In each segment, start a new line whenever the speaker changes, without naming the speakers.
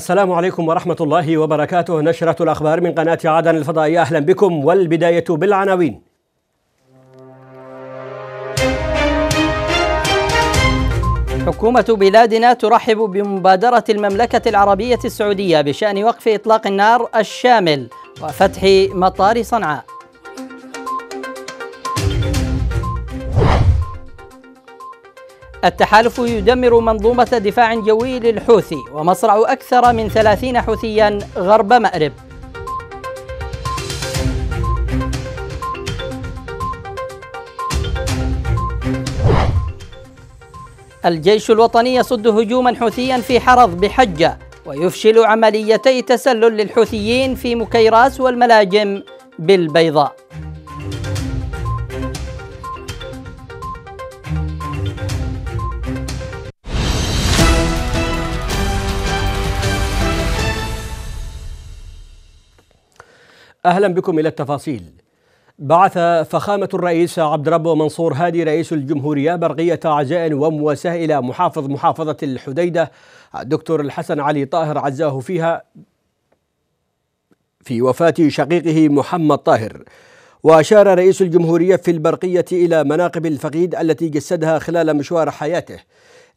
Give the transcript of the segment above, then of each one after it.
السلام عليكم ورحمة الله وبركاته نشرة الأخبار من قناة عدن الفضائية أهلا بكم والبداية بالعناوين
حكومة بلادنا ترحب بمبادرة المملكة العربية السعودية بشأن وقف إطلاق النار الشامل وفتح مطار صنعاء التحالف يدمر منظومة دفاع جوي للحوثي ومصرع أكثر من ثلاثين حوثيا غرب مأرب الجيش الوطني يصد هجوما حوثيا في حرض بحجة ويفشل عمليتي تسلل للحوثيين في مكيراس والملاجم بالبيضاء
أهلا بكم إلى التفاصيل بعث فخامة الرئيس عبد ربه منصور هادي رئيس الجمهورية برقية عزاء ومواساة إلى محافظ محافظة الحديدة الدكتور الحسن علي طاهر عزاه فيها في وفاة شقيقه محمد طاهر وأشار رئيس الجمهورية في البرقية إلى مناقب الفقيد التي جسدها خلال مشوار حياته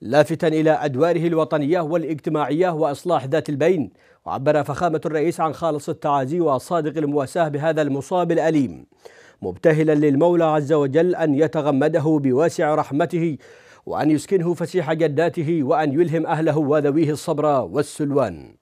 لافتا إلى أدواره الوطنية والاجتماعية وإصلاح ذات البين وعبر فخامة الرئيس عن خالص التعازي وصادق المواساة بهذا المصاب الأليم مبتهلا للمولى عز وجل أن يتغمده بواسع رحمته وأن يسكنه فسيح جداته وأن يلهم أهله وذويه الصبر والسلوان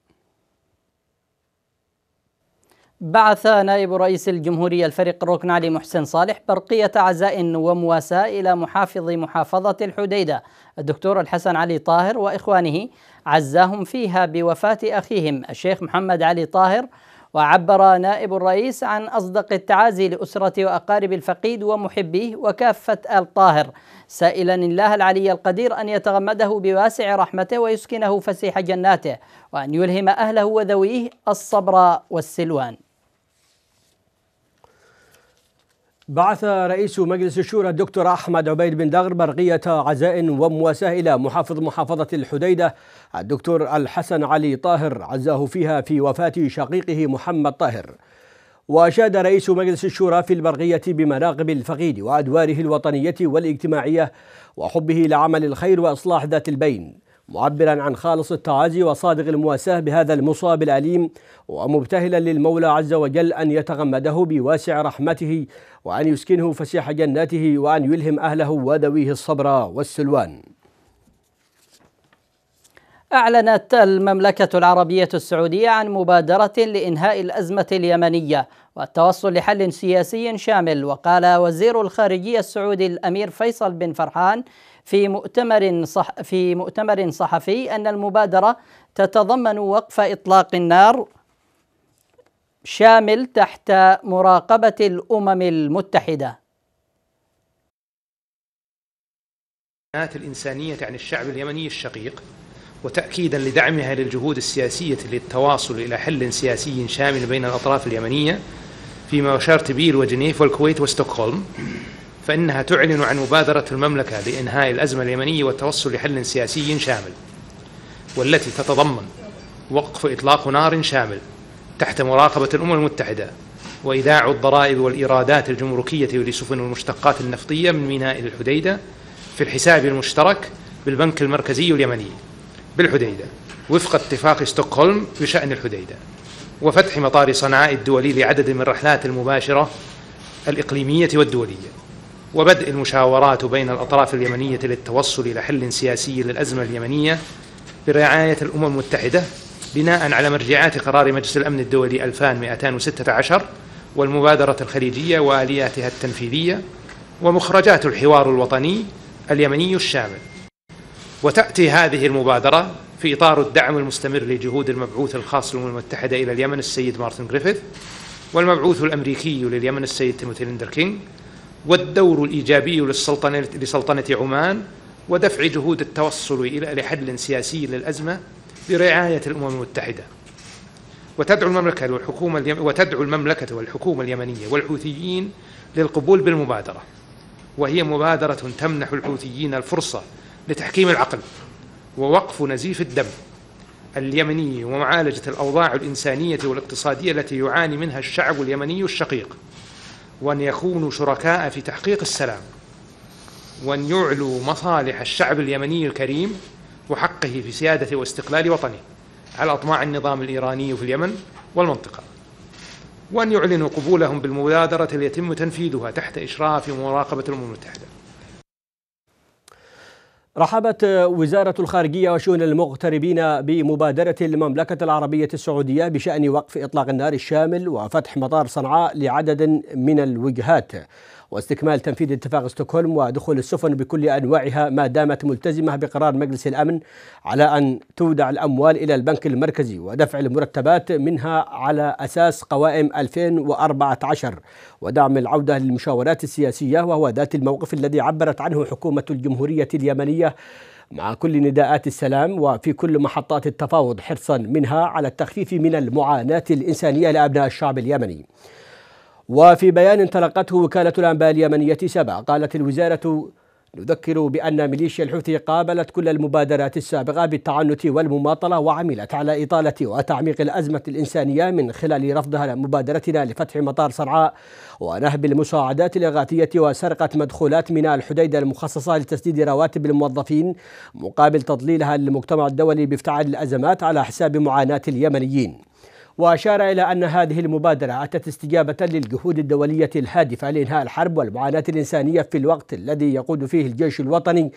بعث نائب رئيس الجمهورية الفريق الركن علي محسن صالح برقية عزاء ومواساة إلى محافظ محافظة الحديدة الدكتور الحسن علي طاهر وإخوانه عزاهم فيها بوفاة أخيهم الشيخ محمد علي طاهر وعبر نائب الرئيس عن أصدق التعازي لأسرة وأقارب الفقيد ومحبيه وكافة الطاهر سائلا الله العلي القدير أن يتغمده بواسع رحمته ويسكنه فسيح جناته وأن يلهم أهله وذويه الصبر والسلوان
بعث رئيس مجلس الشورى الدكتور أحمد عبيد بن دغر برقية عزاء ومواساة إلى محافظ محافظة الحديدة الدكتور الحسن علي طاهر عزاه فيها في وفاة شقيقه محمد طاهر وأشاد رئيس مجلس الشورى في البرقية بمناقب الفقيد وأدواره الوطنية والاجتماعية وحبه لعمل الخير وإصلاح ذات البين معبرا عن خالص التعازي وصادق المواساة بهذا المصاب الأليم ومبتهلا للمولى عز وجل أن يتغمده بواسع رحمته وأن يسكنه فسيح جناته وأن يلهم أهله وذويه الصبر والسلوان
أعلنت المملكة العربية السعودية عن مبادرة لإنهاء الأزمة اليمنية والتوصل لحل سياسي شامل وقال وزير الخارجية السعودي الأمير فيصل بن فرحان في مؤتمر صح في مؤتمر صحفي أن المبادرة تتضمن وقف إطلاق النار شامل تحت مراقبة الأمم المتحدة
الإنسانية عن الشعب اليمني الشقيق وتأكيدا لدعمها للجهود السياسية للتواصل إلى حل سياسي شامل بين الأطراف اليمنية فيما أشرت به وجنيف والكويت وستوكهولم فإنها تعلن عن مبادرة المملكة لإنهاء الأزمة اليمنية والتوصل لحل سياسي شامل والتي تتضمن وقف إطلاق نار شامل تحت مراقبة الأمم المتحدة وإيداع الضرائب والإيرادات الجمركية لسفن المشتقات النفطية من ميناء الحديدة في الحساب المشترك بالبنك المركزي اليمني بالحديدة وفق اتفاق ستوكهولم بشأن الحديدة وفتح مطار صنعاء الدولي لعدد من الرحلات المباشرة الإقليمية والدولية وبدء المشاورات بين الأطراف اليمنية للتوصل إلى حل سياسي للأزمة اليمنية برعاية الأمم المتحدة بناء على مرجعات قرار مجلس الأمن الدولي 2216 والمبادرة الخليجية وآلياتها التنفيذية ومخرجات الحوار الوطني اليمني الشامل وتأتي هذه المبادرة في إطار الدعم المستمر لجهود المبعوث الخاص للأمم المتحدة إلى اليمن السيد مارتن جريفيث والمبعوث الأمريكي لليمن السيد تيموثي لندر كينج والدور الإيجابي للسلطنة, لسلطنة عمان ودفع جهود التوصل إلى لحل سياسي للأزمة برعاية الأمم المتحدة وتدعو المملكة والحكومة وتدعو المملكة والحكومة اليمنية والحوثيين للقبول بالمبادرة وهي مبادرة تمنح الحوثيين الفرصة لتحكيم العقل ووقف نزيف الدم اليمني ومعالجة الأوضاع الإنسانية والاقتصادية التي يعاني منها الشعب اليمني الشقيق وأن يكونوا شركاء في تحقيق السلام وأن يعلوا مصالح الشعب اليمني الكريم وحقه في سيادة واستقلال وطنه على أطماع النظام الإيراني في اليمن والمنطقة وأن يعلنوا قبولهم بالمبادرة التي يتم تنفيذها تحت إشراف ومراقبة الأمم المتحدة
رحبت وزارة الخارجية وشؤون المغتربين بمبادرة المملكة العربية السعودية بشأن وقف إطلاق النار الشامل وفتح مطار صنعاء لعدد من الوجهات واستكمال تنفيذ اتفاق ستوكهولم ودخول السفن بكل أنواعها ما دامت ملتزمة بقرار مجلس الأمن على أن تودع الأموال إلى البنك المركزي ودفع المرتبات منها على أساس قوائم 2014 ودعم العودة للمشاورات السياسية وهو ذات الموقف الذي عبرت عنه حكومة الجمهورية اليمنية مع كل نداءات السلام وفي كل محطات التفاوض حرصا منها على التخفيف من المعاناة الإنسانية لأبناء الشعب اليمني وفي بيان تلقته وكالة الأنباء اليمنية سبع قالت الوزارة نذكر بأن ميليشيا الحوثي قابلت كل المبادرات السابقة بالتعنت والمماطلة وعملت على إطالة وتعميق الأزمة الإنسانية من خلال رفضها مبادرتنا لفتح مطار صنعاء ونهب المساعدات الإغاثية وسرقة مدخولات ميناء الحديدة المخصصة لتسديد رواتب الموظفين مقابل تضليلها للمجتمع الدولي بافتعال الأزمات على حساب معاناة اليمنيين وأشار إلى أن هذه المبادرة أتت استجابة للجهود الدولية الهادفة لإنهاء الحرب والمعاناة الإنسانية في الوقت الذي يقود فيه الجيش الوطني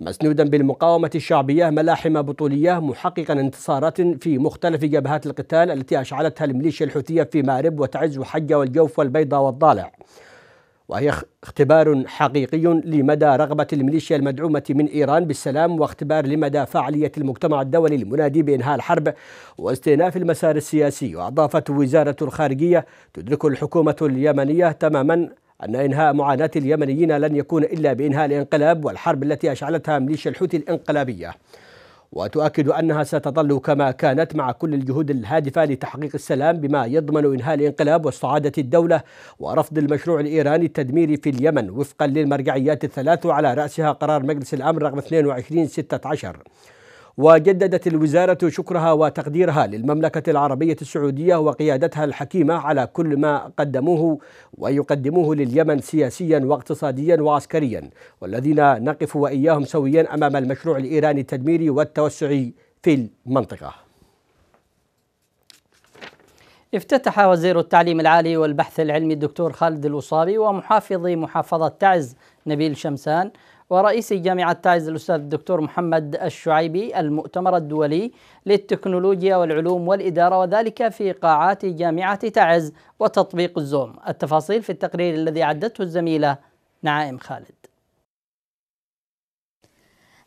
مسنودا بالمقاومة الشعبية ملاحم بطولية محققا انتصارات في مختلف جبهات القتال التي أشعلتها الميليشيا الحوثية في مأرب وتعز وحجة والجوف والبيضة والضالع وهي اختبار حقيقي لمدى رغبة الميليشيا المدعومة من إيران بالسلام واختبار لمدى فعالية المجتمع الدولي المنادي بإنهاء الحرب واستئناف المسار السياسي وأضافت وزارة الخارجية تدرك الحكومة اليمنية تماما أن إنهاء معاناة اليمنيين لن يكون إلا بإنهاء الانقلاب والحرب التي أشعلتها ميليشيا الحوثي الانقلابية وتؤكد أنها ستظل كما كانت مع كل الجهود الهادفة لتحقيق السلام بما يضمن إنهاء الانقلاب واستعادة الدولة ورفض المشروع الإيراني التدميري في اليمن وفقا للمرجعيات الثلاث وعلى رأسها قرار مجلس الأمن رقم 22 16 وجددت الوزارة شكرها وتقديرها للمملكة العربية السعودية وقيادتها الحكيمة على كل ما قدموه ويقدموه لليمن سياسيا واقتصاديا وعسكريا والذين نقف وإياهم سويا أمام المشروع الإيراني التدميري والتوسعي في المنطقة
افتتح وزير التعليم العالي والبحث العلمي الدكتور خالد الوصابي ومحافظ محافظة تعز نبيل شمسان ورئيس جامعة تايز الأستاذ الدكتور محمد الشعيبي المؤتمر الدولي للتكنولوجيا والعلوم والإدارة وذلك في قاعات جامعة تعز وتطبيق الزوم التفاصيل في التقرير الذي عدته الزميلة نعائم خالد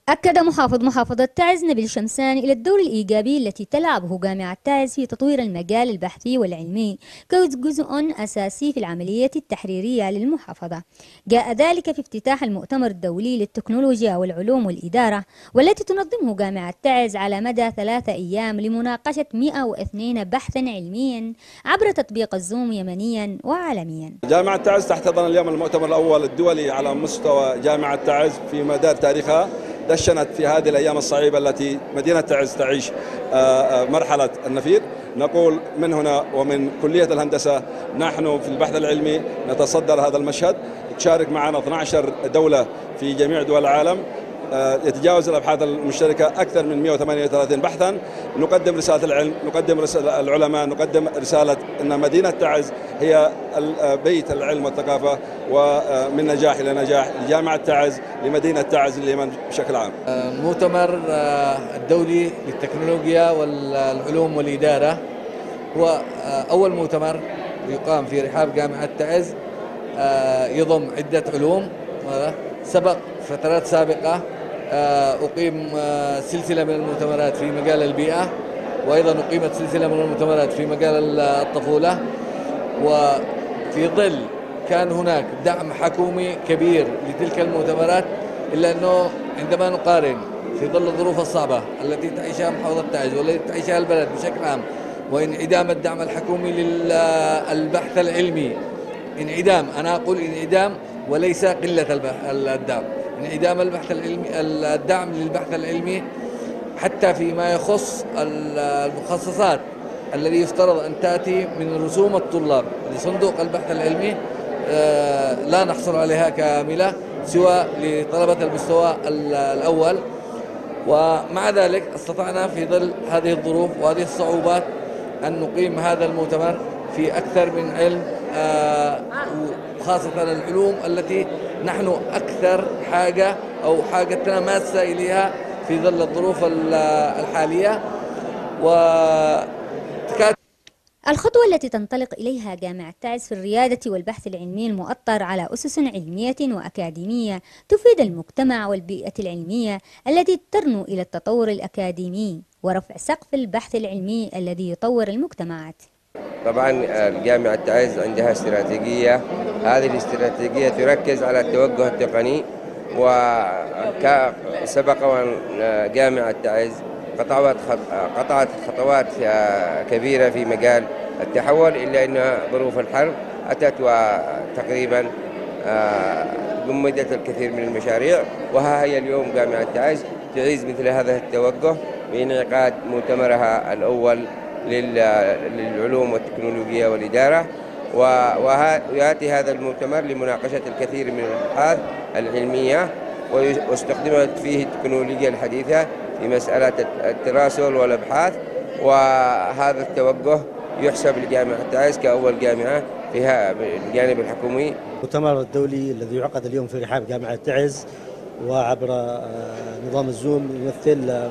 أكد محافظ محافظة تعز نبيل شمسان إلى الدور الإيجابي التي تلعبه جامعة تعز في تطوير المجال البحثي والعلمي كجزء أساسي في العملية التحريرية للمحافظة جاء ذلك في افتتاح المؤتمر الدولي للتكنولوجيا والعلوم والإدارة والتي تنظمه جامعة تعز على مدى ثلاثة أيام لمناقشة 102 بحثا علميا عبر تطبيق الزوم يمنيا وعالميا
جامعة تعز تحتضن اليوم المؤتمر الأول الدولي على مستوى جامعة تعز في مدار تاريخها دشنت في هذه الأيام الصعيبة التي مدينة تعز تعيش آه، آه، مرحلة النفير نقول من هنا ومن كلية الهندسة نحن في البحث العلمي نتصدر هذا المشهد تشارك معنا 12 دولة في جميع دول العالم آه، يتجاوز الابحاث المشتركه اكثر من 138 بحثا نقدم رساله العلم نقدم رساله العلماء نقدم رساله ان مدينه تعز هي آه، بيت العلم والثقافه ومن نجاح الى نجاح لجامعه تعز لمدينه تعز لليمن بشكل عام. المؤتمر آه، الدولي للتكنولوجيا والعلوم والاداره هو اول مؤتمر يقام في رحاب جامعه تعز يضم عده علوم سبق فترات سابقه آه، أقيم آه، سلسلة من المؤتمرات في مجال البيئة وأيضا أقيمت سلسلة من المؤتمرات في مجال الطفولة وفي ظل كان هناك دعم حكومي كبير لتلك المؤتمرات إلا أنه عندما نقارن في ظل الظروف الصعبة التي تعيشها محافظة تعز والتي تعيشها البلد بشكل عام وانعدام الدعم الحكومي للبحث العلمي انعدام أنا أقول انعدام وليس قلة الدعم انعدام البحث العلمي الدعم للبحث العلمي حتى فيما يخص المخصصات الذي يفترض أن تأتي من رسوم الطلاب لصندوق يعني البحث العلمي آه، لا نحصل عليها كاملة سوى لطلبة المستوى الأول ومع ذلك استطعنا في ظل هذه الظروف وهذه الصعوبات أن نقيم هذا المؤتمر في أكثر من علم آه، خاصة العلوم التي نحن أكثر حاجة أو حاجة تماسة إليها في ظل الظروف الحالية و
الخطوة التي تنطلق إليها جامعة تعز في الريادة والبحث العلمي المؤطر على أسس علمية وأكاديمية تفيد المجتمع والبيئة العلمية التي ترنو إلى التطور الأكاديمي ورفع سقف البحث العلمي الذي يطور المجتمعات
طبعا آه، جامعة تعز عندها استراتيجية هذه الاستراتيجية تركز على التوجه التقني وسبق آه، جامعة تعز قطعت آه، قطعت خطوات كبيرة في مجال التحول إلا أن ظروف الحرب أتت وتقريبا جمدت الكثير من المشاريع وها هي اليوم جامعة تعز تعيز مثل هذا التوجه بإنعقاد مؤتمرها الأول للعلوم والتكنولوجيا والإدارة ويأتي هذا المؤتمر لمناقشة الكثير من الأبحاث العلمية واستخدمت فيه التكنولوجيا الحديثة في مسألة التراسل والأبحاث وهذا التوجه يحسب لجامعة عايز كأول جامعة فيها الجانب الحكومي
المؤتمر الدولي الذي يعقد اليوم في رحاب جامعة تعز وعبر آه، نظام الزوم يمثل آه،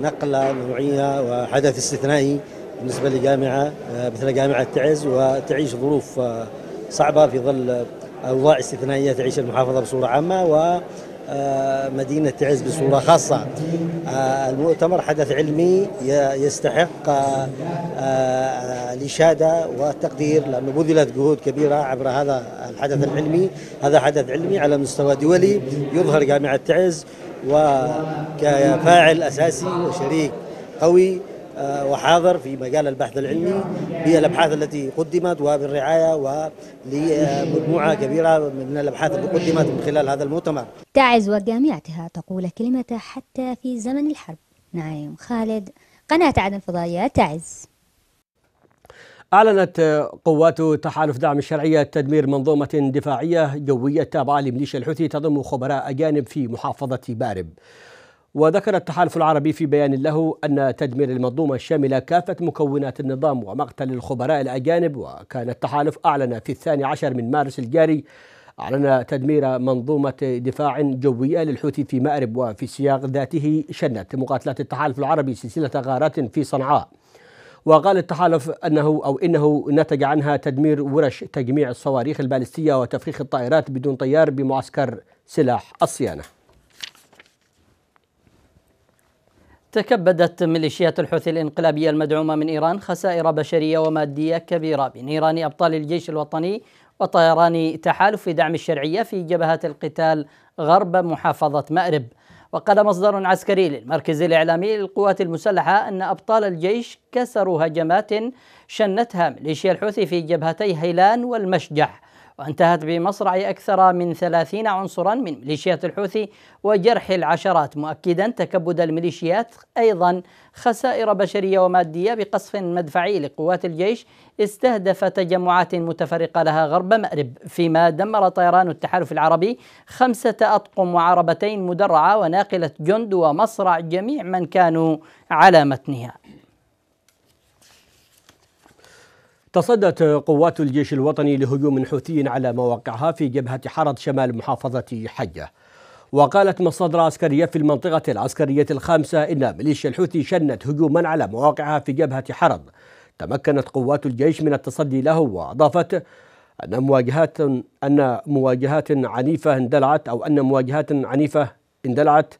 نقلة نوعية وحدث استثنائي بالنسبه لجامعه آه، مثل جامعه تعز وتعيش ظروف آه، صعبه في ظل اوضاع استثنائيه تعيش المحافظه بصوره عامه و آه، مدينة تعز بصورة خاصة المؤتمر حدث علمي يستحق الإشادة والتقدير لأنه بذلت جهود كبيرة عبر هذا الحدث العلمي هذا حدث علمي على مستوى دولي يظهر جامعة تعز وكفاعل أساسي وشريك قوي آه، وحاضر في مجال البحث العلمي بالابحاث التي قدمت وبالرعايه ولمجموعه كبيره من الابحاث اللي قدمت من خلال هذا المؤتمر.
تعز وجامعتها تقول كلمة حتى في زمن الحرب. نعيم خالد قناة عدن الفضائيه تعز.
أعلنت قوات تحالف دعم الشرعية تدمير منظومة دفاعية جوية تابعة لميليشيا الحوثي تضم خبراء أجانب في محافظة بارب وذكر التحالف العربي في بيان له أن تدمير المنظومة الشاملة كافة مكونات النظام ومقتل الخبراء الأجانب وكان التحالف أعلن في الثاني عشر من مارس الجاري أعلن تدمير منظومة دفاع جوية للحوثي في مأرب وفي السياق ذاته شنت مقاتلات التحالف العربي سلسلة غارات في صنعاء وقال التحالف أنه أو إنه نتج عنها تدمير ورش تجميع الصواريخ البالستية وتفريخ الطائرات بدون طيار بمعسكر سلاح الصيانة تكبدت ميليشيات الحوثي الانقلابية المدعومة
من إيران خسائر بشرية ومادية كبيرة بنيران أبطال الجيش الوطني وطيران تحالف دعم الشرعية في جبهات القتال غرب محافظة مأرب وقال مصدر عسكري للمركز الإعلامي للقوات المسلحة أن أبطال الجيش كسروا هجمات شنتها ميليشيا الحوثي في جبهتي هيلان والمشجح وانتهت بمصرع أكثر من ثلاثين عنصرا من ميليشيات الحوثي وجرح العشرات مؤكدا تكبد الميليشيات أيضا خسائر بشرية ومادية بقصف مدفعي لقوات الجيش استهدف تجمعات متفرقة لها غرب مأرب فيما دمر طيران التحالف العربي خمسة أطقم وعربتين مدرعة وناقلة جند ومصرع جميع من كانوا على متنها
تصدت قوات الجيش الوطني لهجوم حوثي على مواقعها في جبهة حرض شمال محافظة حجة وقالت مصادر عسكرية في المنطقة العسكرية الخامسة إن ميليشيا الحوثي شنت هجوما على مواقعها في جبهة حرض تمكنت قوات الجيش من التصدي له وأضافت أن مواجهات أن مواجهات عنيفة اندلعت أو أن مواجهات عنيفة اندلعت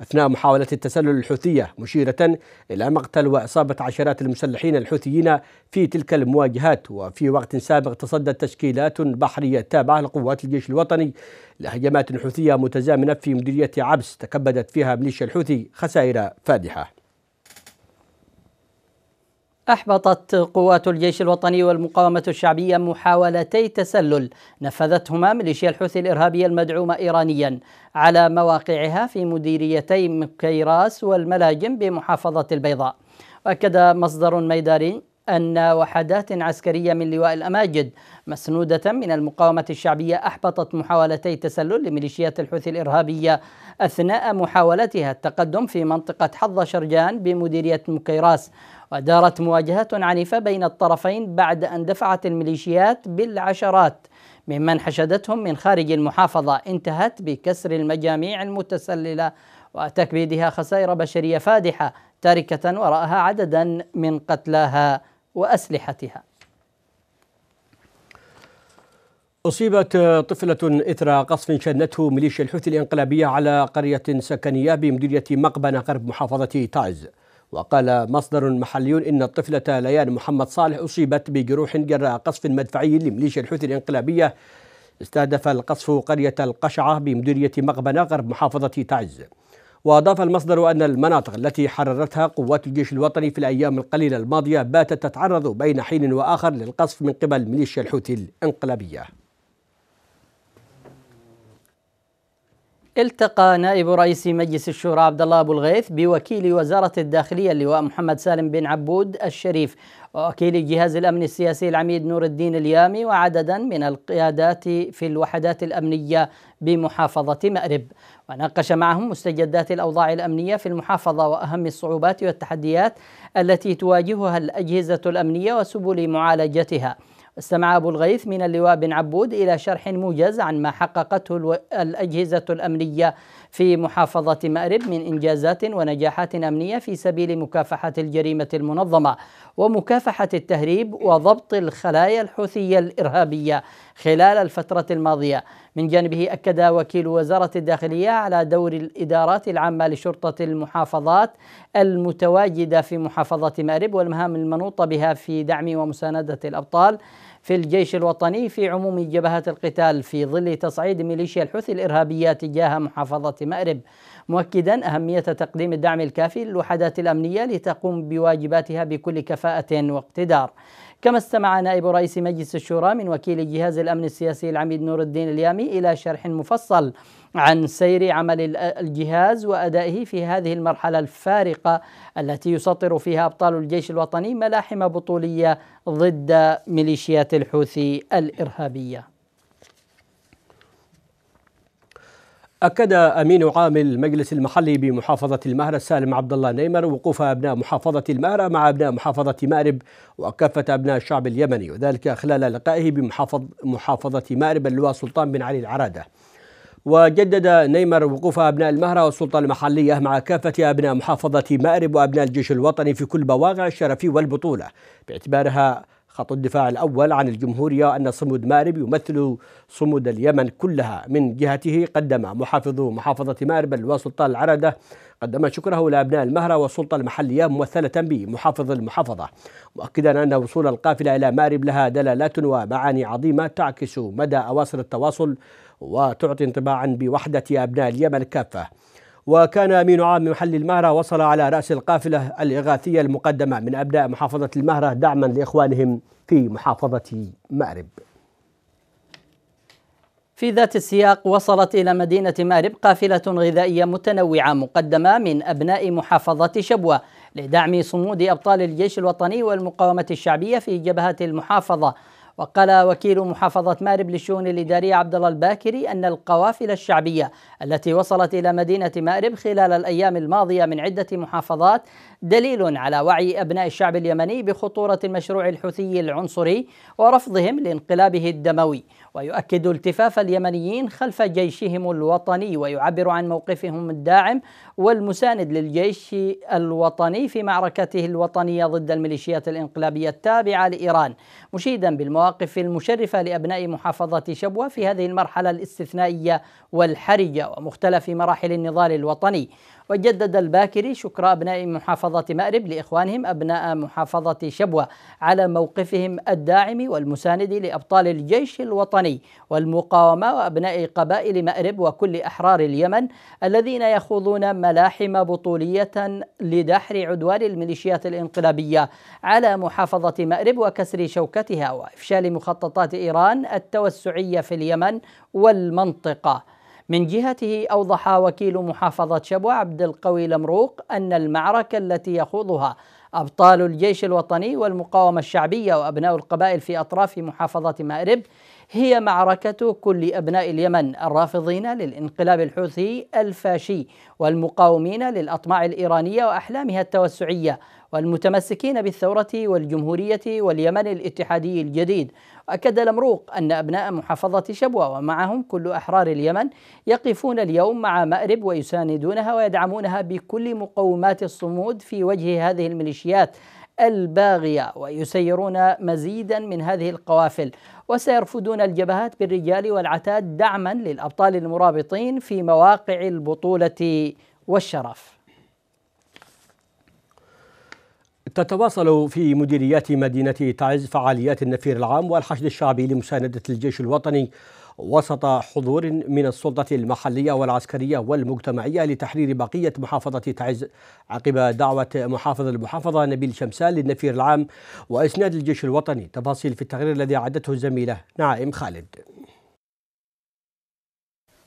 أثناء محاولة التسلل الحوثية مشيرة إلى مقتل وإصابة عشرات المسلحين الحوثيين في تلك المواجهات وفي وقت سابق تصدت تشكيلات بحرية تابعة لقوات الجيش الوطني لهجمات حوثية متزامنة في مديرية عبس تكبدت فيها ميليشيا الحوثي خسائر فادحة
أحبطت قوات الجيش الوطني والمقاومة الشعبية محاولتي تسلل نفذتهما ميليشيا الحوثي الإرهابية المدعومة إيرانيا على مواقعها في مديريتي مكيراس والملاجم بمحافظة البيضاء وأكد مصدر ميداني أن وحدات عسكرية من لواء الأماجد مسنودة من المقاومة الشعبية أحبطت محاولتي تسلل لميليشيات الحوثي الإرهابية أثناء محاولتها التقدم في منطقة حظ شرجان بمديرية مكيراس ودارت مواجهات عنيفة بين الطرفين بعد أن دفعت الميليشيات بالعشرات ممن حشدتهم من خارج المحافظة انتهت بكسر المجاميع المتسللة وتكبيدها خسائر بشرية فادحة تاركة وراءها عددا من قتلاها وأسلحتها
أصيبت طفلة إثر قصف شنته ميليشيا الحوثي الإنقلابية على قرية سكنية بمديرية مقبنة غرب محافظة تايز وقال مصدر محلي إن الطفلة ليان محمد صالح أصيبت بجروح جراء قصف مدفعي لميليشيا الحوثي الانقلابية استهدف القصف قرية القشعة بمديرية مغبنة غرب محافظة تعز وأضاف المصدر أن المناطق التي حررتها قوات الجيش الوطني في الأيام القليلة الماضية باتت تتعرض بين حين وآخر للقصف من قبل ميليشيا الحوثي الانقلابية
التقى نائب رئيس مجلس الشورى عبد الله ابو الغيث بوكيل وزاره الداخليه اللواء محمد سالم بن عبود الشريف ووكيل جهاز الامن السياسي العميد نور الدين اليامي وعددا من القيادات في الوحدات الامنيه بمحافظه مارب وناقش معهم مستجدات الاوضاع الامنيه في المحافظه واهم الصعوبات والتحديات التي تواجهها الاجهزه الامنيه وسبل معالجتها استمع أبو الغيث من اللواء بن عبود إلى شرح موجز عن ما حققته الأجهزة الأمنية في محافظة مأرب من إنجازات ونجاحات أمنية في سبيل مكافحة الجريمة المنظمة ومكافحة التهريب وضبط الخلايا الحوثية الإرهابية خلال الفترة الماضية من جانبه أكد وكيل وزارة الداخلية على دور الإدارات العامة لشرطة المحافظات المتواجدة في محافظة مأرب والمهام المنوطة بها في دعم ومساندة الأبطال في الجيش الوطني في عموم جبهات القتال في ظل تصعيد ميليشيا الحوثي الإرهابية تجاه محافظة مأرب مؤكدا أهمية تقديم الدعم الكافي للوحدات الأمنية لتقوم بواجباتها بكل كفاءة واقتدار كما استمع نائب رئيس مجلس الشورى من وكيل جهاز الأمن السياسي العميد نور الدين اليامي إلى شرح مفصل عن سير عمل الجهاز وأدائه في هذه المرحلة الفارقة التي يسطر فيها أبطال الجيش الوطني ملاحم بطولية ضد ميليشيات الحوثي الإرهابية
أكد أمين عام المجلس المحلي بمحافظة المهرة السالم عبد الله نيمر وقوف أبناء محافظة المهرة مع أبناء محافظة مأرب وكافة أبناء الشعب اليمني وذلك خلال لقائه بمحافظ محافظة مأرب اللواء سلطان بن علي العرادة وجدد نيمر وقوف أبناء المهرة والسلطة المحلية مع كافة أبناء محافظة مأرب وأبناء الجيش الوطني في كل بواقع الشرف والبطولة باعتبارها خط الدفاع الأول عن الجمهورية أن صمود مارب يمثل صمود اليمن كلها من جهته قدم محافظو محافظة مارب وسلطان العردة قدم شكره لأبناء المهرة والسلطة المحلية ممثلة بمحافظ المحافظة مؤكدا أن وصول القافلة إلى مارب لها دلالات ومعاني عظيمة تعكس مدى أواصر التواصل وتعطي انطباعا بوحدة أبناء اليمن كافة وكان أمين عام محل المهرة وصل على رأس القافلة الإغاثية المقدمة من أبناء محافظة المهرة دعما لإخوانهم في محافظة مأرب
في ذات السياق وصلت إلى مدينة مأرب قافلة غذائية متنوعة مقدمة من أبناء محافظة شبوة لدعم صمود أبطال الجيش الوطني والمقاومة الشعبية في جبهة المحافظة وقال وكيل محافظة مارب للشؤون الإدارية عبد الله الباكري أن القوافل الشعبية التي وصلت إلى مدينة مأرب خلال الأيام الماضية من عدة محافظات دليل على وعي أبناء الشعب اليمني بخطورة المشروع الحوثي العنصري ورفضهم لانقلابه الدموي ويؤكد التفاف اليمنيين خلف جيشهم الوطني ويعبر عن موقفهم الداعم والمساند للجيش الوطني في معركته الوطنية ضد الميليشيات الانقلابية التابعة لإيران مشيدا بالمواقف المشرفة لأبناء محافظة شبوة في هذه المرحلة الاستثنائية والحرجة ومختلف مراحل النضال الوطني وجدد الباكري شكر أبناء محافظة مأرب لإخوانهم أبناء محافظة شبوة على موقفهم الداعم والمساند لأبطال الجيش الوطني والمقاومة وأبناء قبائل مأرب وكل أحرار اليمن الذين يخوضون ملاحم بطولية لدحر عدوان الميليشيات الانقلابية على محافظة مأرب وكسر شوكتها وإفشال مخططات إيران التوسعية في اليمن والمنطقة من جهته أوضح وكيل محافظة شبوة عبد القوي لمروق أن المعركة التي يخوضها أبطال الجيش الوطني والمقاومة الشعبية وأبناء القبائل في أطراف محافظة مأرب هي معركة كل أبناء اليمن الرافضين للانقلاب الحوثي الفاشي والمقاومين للأطماع الإيرانية وأحلامها التوسعية والمتمسكين بالثورة والجمهورية واليمن الاتحادي الجديد أكد لمروق أن أبناء محافظة شبوة ومعهم كل أحرار اليمن يقفون اليوم مع مأرب ويساندونها ويدعمونها بكل مقومات الصمود في وجه هذه الميليشيات الباغية ويسيرون مزيدا من هذه القوافل وسيرفدون الجبهات بالرجال والعتاد دعما للأبطال المرابطين في مواقع البطولة والشرف
تتواصل في مديريات مدينة تعز فعاليات النفير العام والحشد الشعبي لمساندة الجيش الوطني وسط حضور من السلطة المحلية والعسكرية والمجتمعية لتحرير بقية محافظة تعز عقب دعوة محافظ المحافظة نبيل شمسان للنفير العام وإسناد الجيش الوطني تفاصيل في التقرير الذي أعدته الزميلة نعائم خالد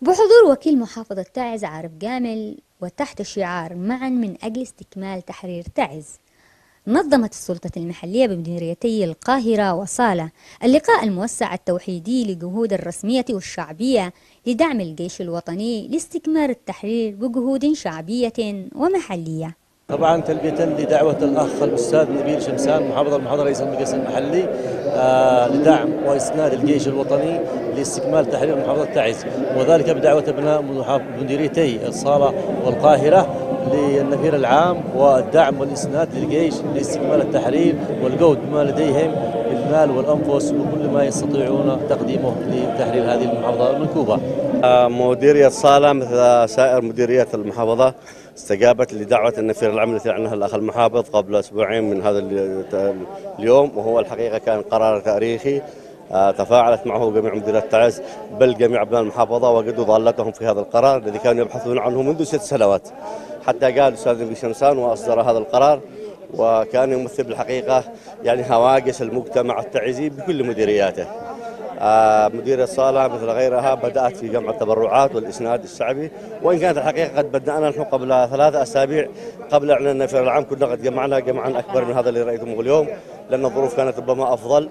بحضور وكيل محافظة تعز عارف جامل وتحت شعار معا من أجل استكمال تحرير تعز نظمت السلطة المحلية بمديريتي القاهرة وصالة اللقاء الموسع التوحيدي لجهود الرسمية والشعبية لدعم الجيش الوطني لاستكمال التحرير بجهود شعبية ومحلية
طبعا تلبية لدعوة الأخ الأستاذ نبيل شمسان محافظ المحافظة رئيس المجلس المحلي آه، لدعم وإسناد الجيش الوطني لاستكمال تحرير محافظة تعز وذلك بدعوة أبناء مديريتي الصالة والقاهرة للنفير العام والدعم والإسناد للجيش لاستكمال التحرير والجود ما لديهم بالمال والأنفس وكل ما يستطيعون تقديمه لتحرير هذه المحافظة المنكوبة آه، مديرية الصالة مثل سائر مديريات المحافظة استجابت لدعوة النفير العام التي أعلنها الأخ المحافظ قبل أسبوعين من هذا اليوم وهو الحقيقة كان قرار تاريخي آه، تفاعلت معه جميع مديريات تعز بل جميع أبناء المحافظة وجدوا ضالتهم في هذا القرار الذي كانوا يبحثون عنه منذ ست سنوات حتى قال الأستاذ نبي شمسان وأصدر هذا القرار وكان يمثل الحقيقه يعني هواجس المجتمع التعزي بكل مديرياته آه، مدير الصالة مثل غيرها بدأت في جمع التبرعات والإسناد الشعبي وإن كانت الحقيقة قد بدأنا نحن قبل ثلاثة أسابيع قبل إعلان النفير العام كنا قد جمعنا جمعا أكبر من هذا اللي رأيتموه اليوم لأن الظروف كانت ربما أفضل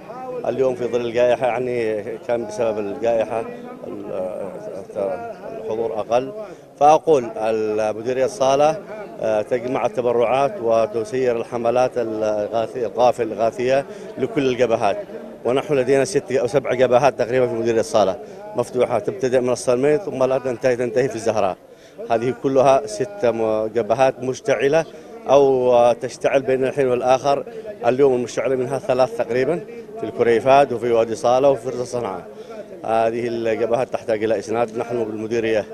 اليوم في ظل الجائحة يعني كان بسبب الجائحة الحضور أقل فأقول مديرية الصالة آه، تجمع التبرعات وتسير الحملات الغاثية الغاثية لكل الجبهات ونحن لدينا ست أو سبع جبهات تقريبا في مديرية الصالة مفتوحة تبتدئ من الصلميط ثم لا تنتهي تنتهي في الزهراء هذه كلها ست جبهات مشتعلة أو تشتعل بين الحين والآخر اليوم المشتعلة منها ثلاث تقريبا في الكريفات وفي وادي صالة وفي رزة صنعاء هذه الجبهات تحتاج إلى إسناد نحن بالمديرية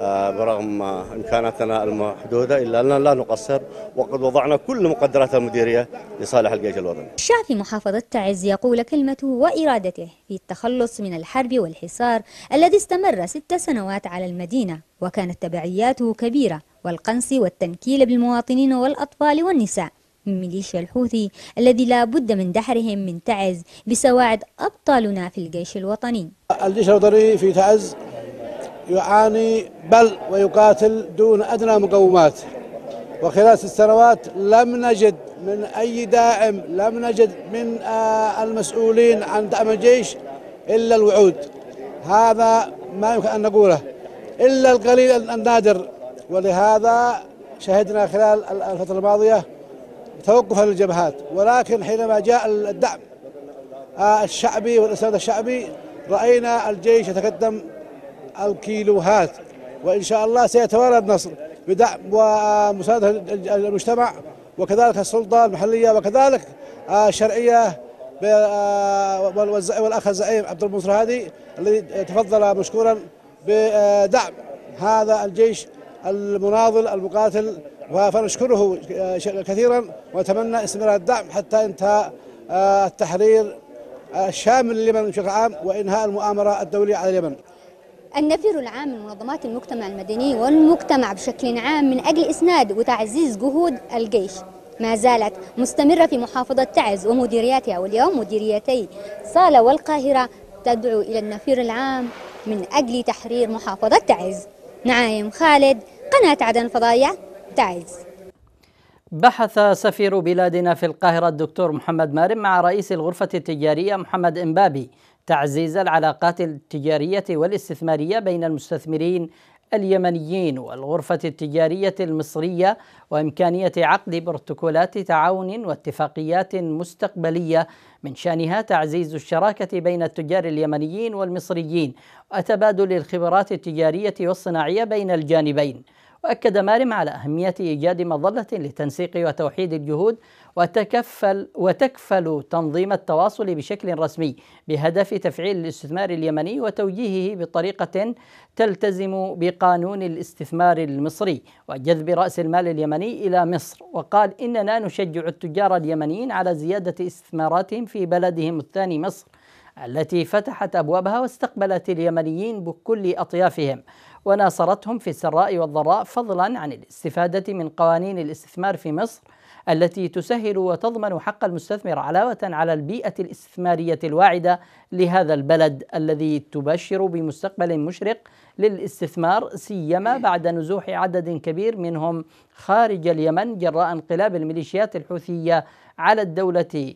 آه، برغم امكاناتنا المحدوده الا اننا لا نقصر وقد وضعنا كل مقدرات المديريه لصالح الجيش الوطني.
الشعب في محافظه تعز يقول كلمته وارادته في التخلص من الحرب والحصار الذي استمر ست سنوات على المدينه وكانت تبعياته كبيره والقنص والتنكيل بالمواطنين والاطفال والنساء. من ميليشيا الحوثي الذي لا بد من دحرهم من تعز بسواعد أبطالنا في الجيش الوطني
الجيش الوطني في تعز يعاني بل ويقاتل دون أدنى مقومات وخلال ست سنوات لم نجد من أي داعم لم نجد من آه، المسؤولين عن دعم الجيش إلا الوعود هذا ما يمكن أن نقوله إلا القليل النادر ولهذا شهدنا خلال الفترة الماضية توقفا للجبهات ولكن حينما جاء الدعم آه، الشعبي والاستناد الشعبي رأينا الجيش يتقدم الكيلوهات وإن شاء الله سيتوارد نصر بدعم ومساعدة المجتمع وكذلك السلطة المحلية وكذلك آه، الشرعية آه، والأخ الزعيم عبد المنصر هادي الذي تفضل مشكورا بدعم هذا الجيش المناضل المقاتل فنشكره آه، كثيرا ونتمنى استمرار الدعم حتى انتهاء التحرير الشامل لليمن بشكل عام وانهاء المؤامره الدوليه على اليمن
النفير العام لمنظمات المجتمع المدني والمجتمع بشكل عام من أجل إسناد وتعزيز جهود الجيش ما زالت مستمرة في محافظة تعز ومديرياتها واليوم مديريتي صالة والقاهرة تدعو إلى النفير العام من أجل تحرير محافظة تعز نعايم خالد قناة عدن فضايا تعز
بحث سفير بلادنا في القاهرة الدكتور محمد مارم مع رئيس الغرفة التجارية محمد إمبابي تعزيز العلاقات التجارية والاستثمارية بين المستثمرين اليمنيين والغرفة التجارية المصرية وإمكانية عقد بروتوكولات تعاون واتفاقيات مستقبلية من شأنها تعزيز الشراكة بين التجار اليمنيين والمصريين وتبادل الخبرات التجارية والصناعية بين الجانبين وأكد مارم على أهمية إيجاد مظلة لتنسيق وتوحيد الجهود وتكفل وتكفل تنظيم التواصل بشكل رسمي بهدف تفعيل الاستثمار اليمني وتوجيهه بطريقة تلتزم بقانون الاستثمار المصري وجذب رأس المال اليمني إلى مصر وقال إننا نشجع التجار اليمنيين على زيادة استثماراتهم في بلدهم الثاني مصر التي فتحت ابوابها واستقبلت اليمنيين بكل اطيافهم وناصرتهم في السراء والضراء فضلا عن الاستفاده من قوانين الاستثمار في مصر التي تسهل وتضمن حق المستثمر علاوه على البيئه الاستثماريه الواعده لهذا البلد الذي تبشر بمستقبل مشرق للاستثمار سيما بعد نزوح عدد كبير منهم خارج اليمن جراء انقلاب الميليشيات الحوثيه على الدوله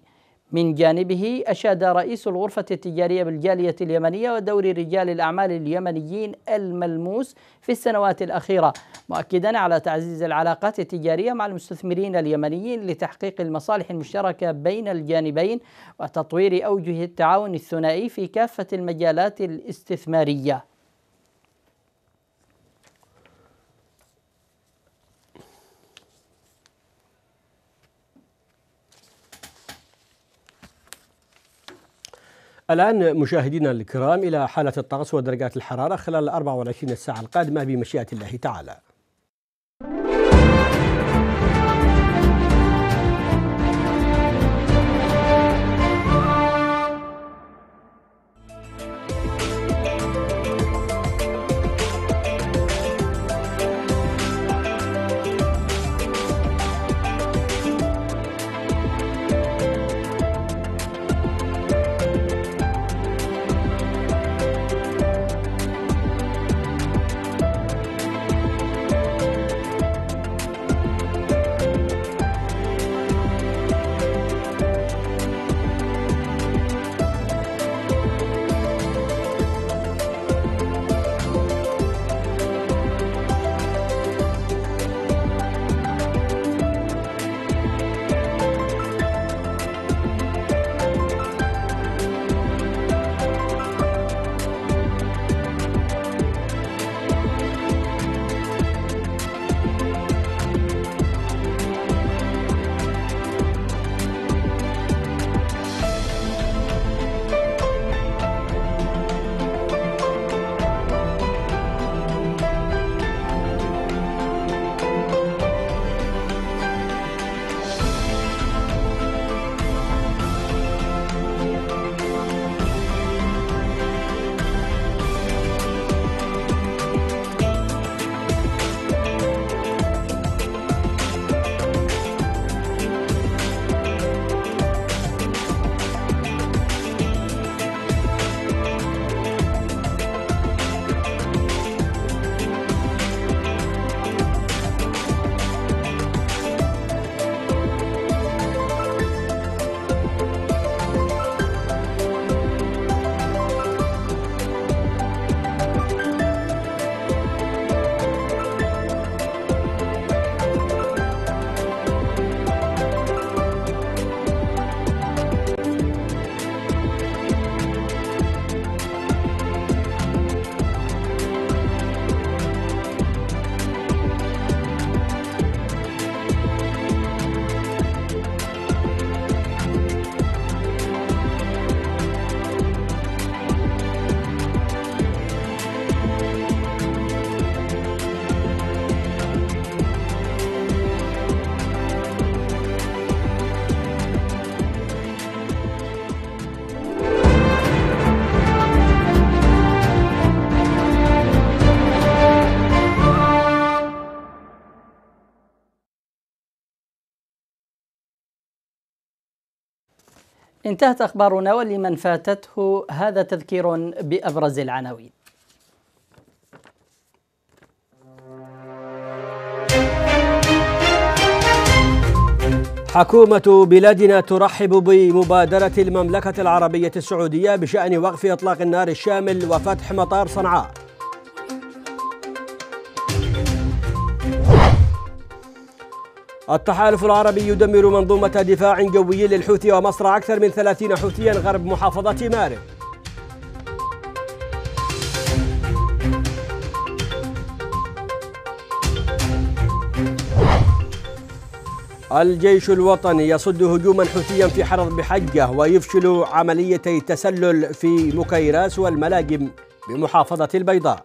من جانبه أشاد رئيس الغرفة التجارية بالجالية اليمنية ودور رجال الأعمال اليمنيين الملموس في السنوات الأخيرة مؤكدا على تعزيز العلاقات التجارية مع المستثمرين اليمنيين لتحقيق المصالح المشتركة بين الجانبين وتطوير أوجه التعاون الثنائي في كافة المجالات الاستثمارية
الآن مشاهدينا الكرام إلى حالة الطقس ودرجات الحرارة خلال 24 ساعة القادمة بمشيئة الله تعالى
انتهت أخبارنا ولمن فاتته هذا تذكير بأبرز العناوين
حكومة بلادنا ترحب بمبادرة المملكة العربية السعودية بشأن وقف إطلاق النار الشامل وفتح مطار صنعاء التحالف العربي يدمر منظومة دفاع جوي للحوثي ومصر أكثر من 30 حوثيا غرب محافظة مارب الجيش الوطني يصد هجوما حوثيا في حرض بحجة ويفشل عمليتي تسلل في مكيراس والملاجم بمحافظة البيضاء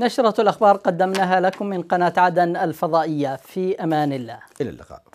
نشرة الأخبار قدمناها لكم من قناة عدن الفضائية في أمان الله إلى اللقاء